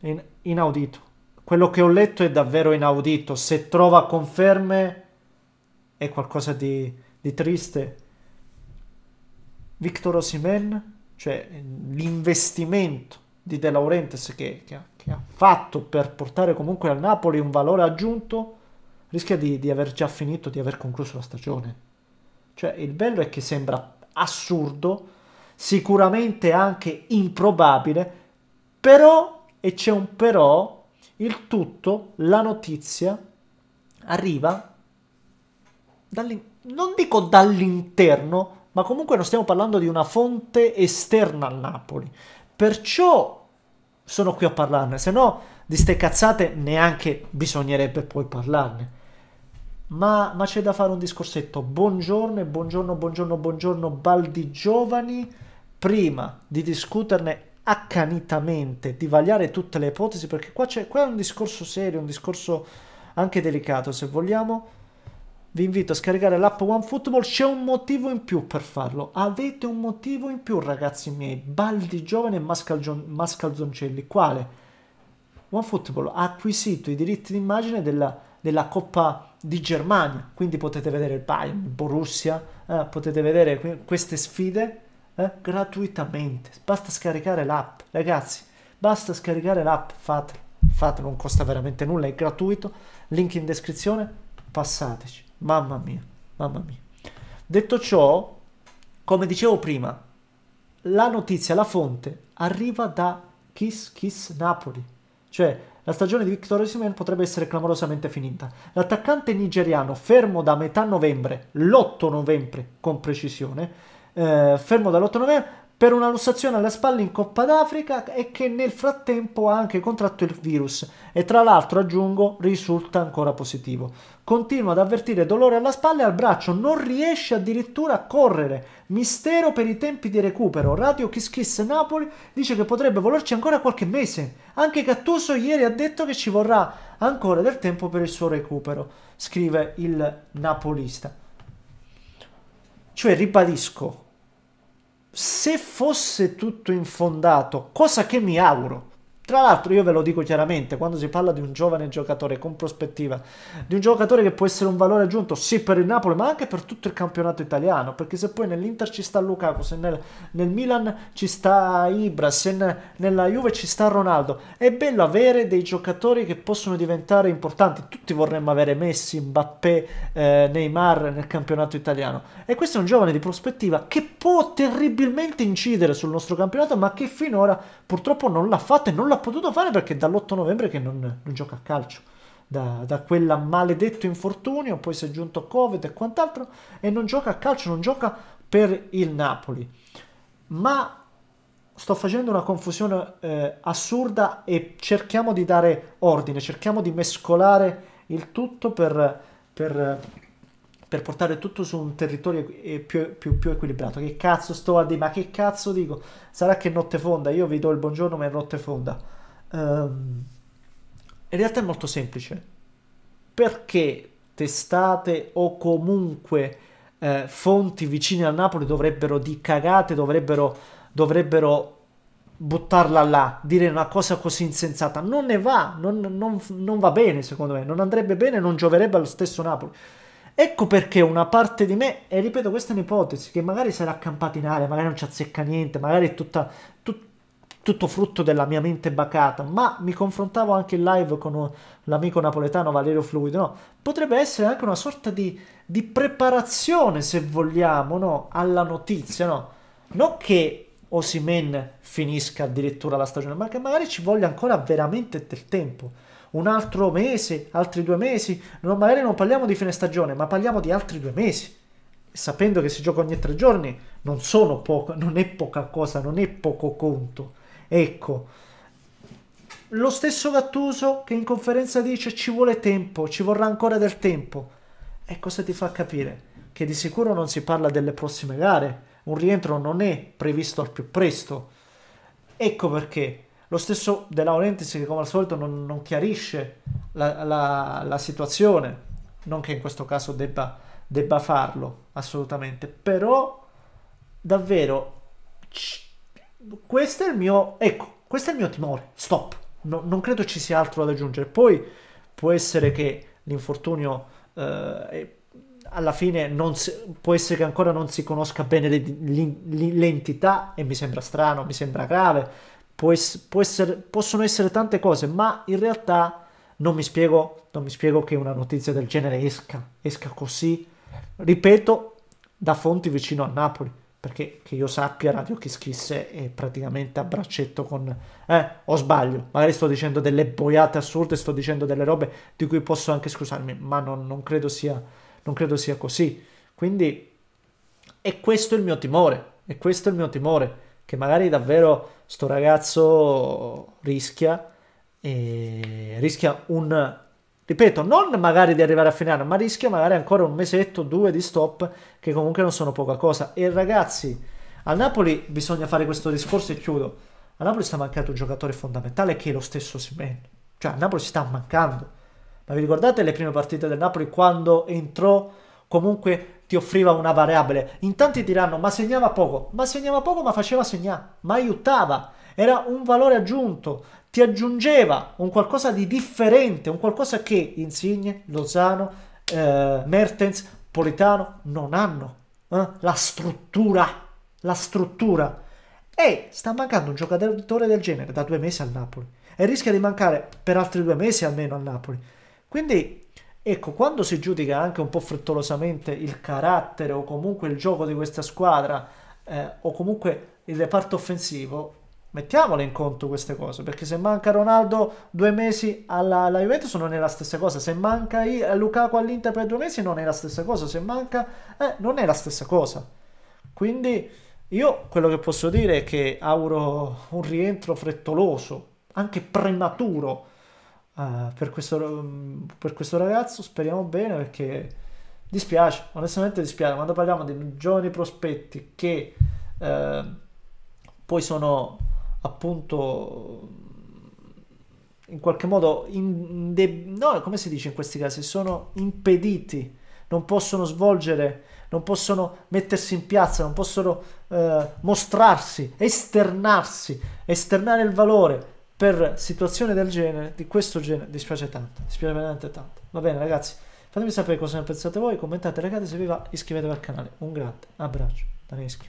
In, inaudito. Quello che ho letto è davvero inaudito. Se trova conferme è qualcosa di, di triste. Victor Osimen, cioè mm, l'investimento di De Laurentiis che, che, che, ha fatto per portare comunque al Napoli un valore aggiunto, rischia di, di aver già finito, di aver concluso la stagione. Cioè il bello è che sembra assurdo, sicuramente anche improbabile, però e c'è un però, il tutto, la notizia arriva non dico dall'interno, ma comunque non stiamo parlando di una fonte esterna a Napoli. Perciò sono qui a parlarne, se no di ste cazzate neanche bisognerebbe poi parlarne. Ma, ma c'è da fare un discorsetto. Buongiorno, buongiorno, buongiorno, buongiorno, Baldi Giovani. Prima di discuterne accanitamente, di vagliare tutte le ipotesi, perché qua, c'è, qua è un discorso serio, un discorso anche delicato se vogliamo. Vi invito a scaricare l'app OneFootball, c'è un motivo in più per farlo. Avete un motivo in più, ragazzi miei, baldi giovani e mascalzon- mascalzoncelli. Quale? OneFootball ha acquisito i diritti d'immagine della, della Coppa di Germania, quindi potete vedere il Bayern, Borussia, eh, potete vedere queste sfide eh? gratuitamente. Basta scaricare l'app, ragazzi. Basta scaricare l'app, fatelo, fatelo, non costa veramente nulla, è gratuito. Link in descrizione, passateci. Mamma mia, mamma mia. Detto ciò, come dicevo prima, la notizia, la fonte arriva da Kiss Kiss Napoli, cioè la stagione di Victor Osimhen potrebbe essere clamorosamente finita. L'attaccante nigeriano, fermo da metà novembre, l'8 novembre con precisione, eh, fermo dall'8 novembre per una lussazione alla spalla in Coppa d'Africa e che nel frattempo ha anche contratto il virus e tra l'altro aggiungo risulta ancora positivo. Continua ad avvertire dolore alla spalla e al braccio, non riesce addirittura a correre. Mistero per i tempi di recupero. Radio Kiss Kiss Napoli dice che potrebbe volerci ancora qualche mese. Anche Cattuso ieri ha detto che ci vorrà ancora del tempo per il suo recupero, scrive il napolista. Cioè, ribadisco, se fosse tutto infondato, cosa che mi auguro, tra l'altro io ve lo dico chiaramente, quando si parla di un giovane giocatore con prospettiva, di un giocatore che può essere un valore aggiunto sì per il Napoli ma anche per tutto il campionato italiano, perché se poi nell'Inter ci sta Lukaku, se nel, nel Milan ci sta Ibra, se ne, nella Juve ci sta Ronaldo, è bello avere dei giocatori che possono diventare importanti, tutti vorremmo avere Messi, Mbappé, eh, Neymar nel campionato italiano e questo è un giovane di prospettiva che può terribilmente incidere sul nostro campionato ma che finora purtroppo non l'ha fatto e non l'ha ha potuto fare perché dall'8 novembre che non, non gioca a calcio. Da, da quel maledetto infortunio, poi si è giunto Covid e quant'altro, e non gioca a calcio, non gioca per il Napoli. Ma sto facendo una confusione eh, assurda e cerchiamo di dare ordine, cerchiamo di mescolare il tutto per, per per portare tutto su un territorio più, più, più, equilibrato. Che cazzo sto a dire? Ma che cazzo dico? Sarà che è notte fonda? Io vi do il buongiorno, ma è notte fonda. Um, in realtà è molto semplice. Perché testate o comunque eh, fonti vicine a Napoli dovrebbero di cagate, dovrebbero, dovrebbero buttarla là, dire una cosa così insensata. Non ne va, non, non, non va bene secondo me, non andrebbe bene, non gioverebbe allo stesso Napoli. Ecco perché una parte di me, e ripeto, questa è un'ipotesi, che magari sarà accampata in aria, magari non ci azzecca niente, magari è tutta, tut, tutto frutto della mia mente bacata, ma mi confrontavo anche in live con l'amico napoletano Valerio Fluido, no? potrebbe essere anche una sorta di, di preparazione, se vogliamo, no? alla notizia, no? non che Osimen finisca addirittura la stagione, ma che magari ci voglia ancora veramente del tempo un altro mese, altri due mesi. Non, magari non parliamo di fine stagione, ma parliamo di altri due mesi. Sapendo che si gioca ogni tre giorni, non, sono poco, non è poca cosa, non è poco conto. Ecco, lo stesso Gattuso che in conferenza dice ci vuole tempo, ci vorrà ancora del tempo. E cosa ti fa capire? Che di sicuro non si parla delle prossime gare, un rientro non è previsto al più presto. Ecco perché lo stesso De Laurentiis che come al solito non, non chiarisce la, la, la, situazione, non che in questo caso debba, debba farlo assolutamente, però davvero questo è il mio, ecco, questo è il mio timore, stop, no, non credo ci sia altro da aggiungere, poi può essere che l'infortunio eh, alla fine si, può essere che ancora non si conosca bene l'entità e mi sembra strano, mi sembra grave, può, può essere, possono essere tante cose, ma in realtà non mi spiego, non mi spiego che una notizia del genere esca, esca così, ripeto, da fonti vicino a Napoli perché che io sappia Radio Kiskisse è praticamente a braccetto con... Eh, o sbaglio, magari sto dicendo delle boiate assurde, sto dicendo delle robe di cui posso anche scusarmi, ma non, non, credo, sia, non credo sia così. Quindi è questo il mio timore, e questo è il mio timore che magari davvero sto ragazzo rischia, eh, rischia un, ripeto, non magari di arrivare a fine anno, ma rischia magari ancora un mesetto, due di stop, che comunque non sono poca cosa. E ragazzi, a Napoli bisogna fare questo discorso e chiudo. A Napoli sta mancando un giocatore fondamentale che è lo stesso Simen. Cioè, a Napoli si sta mancando. Ma vi ricordate le prime partite del Napoli quando entrò comunque ti offriva una variabile. In tanti diranno ma segnava poco, ma segnava poco ma faceva segnare, ma aiutava, era un valore aggiunto, ti aggiungeva un qualcosa di differente, un qualcosa che Insigne, Lozano, eh, Mertens, Politano non hanno. Eh? La struttura, la struttura. E sta mancando un giocatore del genere da due mesi al Napoli e rischia di mancare per altri due mesi almeno al Napoli. Quindi Ecco, quando si giudica anche un po' frettolosamente il carattere o comunque il gioco di questa squadra eh, o comunque il reparto offensivo, mettiamole in conto queste cose, perché se manca Ronaldo due mesi alla, alla Juventus non è la stessa cosa, se manca I, eh, Lukaku all'Inter per due mesi non è la stessa cosa, se manca eh, non è la stessa cosa. Quindi io quello che posso dire è che auguro un rientro frettoloso, anche prematuro uh, per, questo, mm, per questo ragazzo speriamo bene perché dispiace, onestamente dispiace, quando parliamo di giovani prospetti che eh, poi sono appunto mm, in qualche modo, inde- no, come si dice in questi casi, sono impediti, non possono svolgere, non possono mettersi in piazza, non possono eh, mostrarsi, esternarsi, esternare il valore, per situazioni del genere, di questo genere, dispiace tanto, dispiace veramente tanto. Va bene ragazzi, fatemi sapere cosa ne pensate voi, commentate ragazzi se vi va, iscrivetevi al canale. Un grande abbraccio da Neschi.